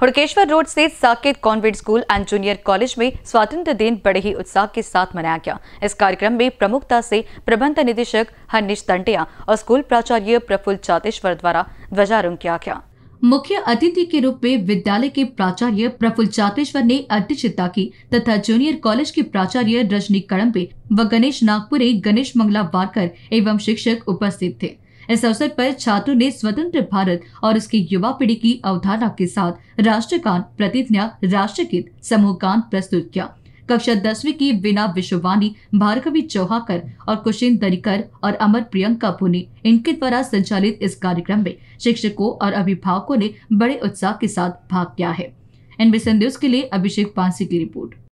Hudkeshwar road स्थित Saket convent school and junior college में स्वतंत्र दिन बड़े ही उत्साह के साथ मनाया गया इस कार्यक्रम में प्रमुखता से प्रबंध निदेशक हनीश तंटिया और स्कूल प्राचार्य प्रफुल्ल चातेश्वर द्वारा ध्वजारोहण किया गया मुख्य अतिथि के रूप में विद्यालय के प्राचार्य प्रफुल्ल चातेश्वर ने अध्यक्षता की तथा जूनियर कॉलेज के प्राचार्य रजनी कड़म्बे व गणेश नागपुरे गणेश मंगला वारकर एवं शिक्षक उपस्थित थे इस अवसर पर छात्रों ने स्वतंत्र भारत और उसकी युवा पीढ़ी की अवधारणा के साथ राष्ट्रगान प्रतिज्ञा राष्ट्र गीत समूह प्रस्तुत किया कक्षा दसवीं की बिना विश्ववाणी भार्गवी चौहाकर और कुशीन दरिकर और अमर प्रियंका पुनी इनके द्वारा संचालित इस कार्यक्रम में शिक्षकों और अभिभावकों ने बड़े उत्साह के साथ भाग लिया है एनबीसी न्यूज के लिए अभिषेक पांसी की रिपोर्ट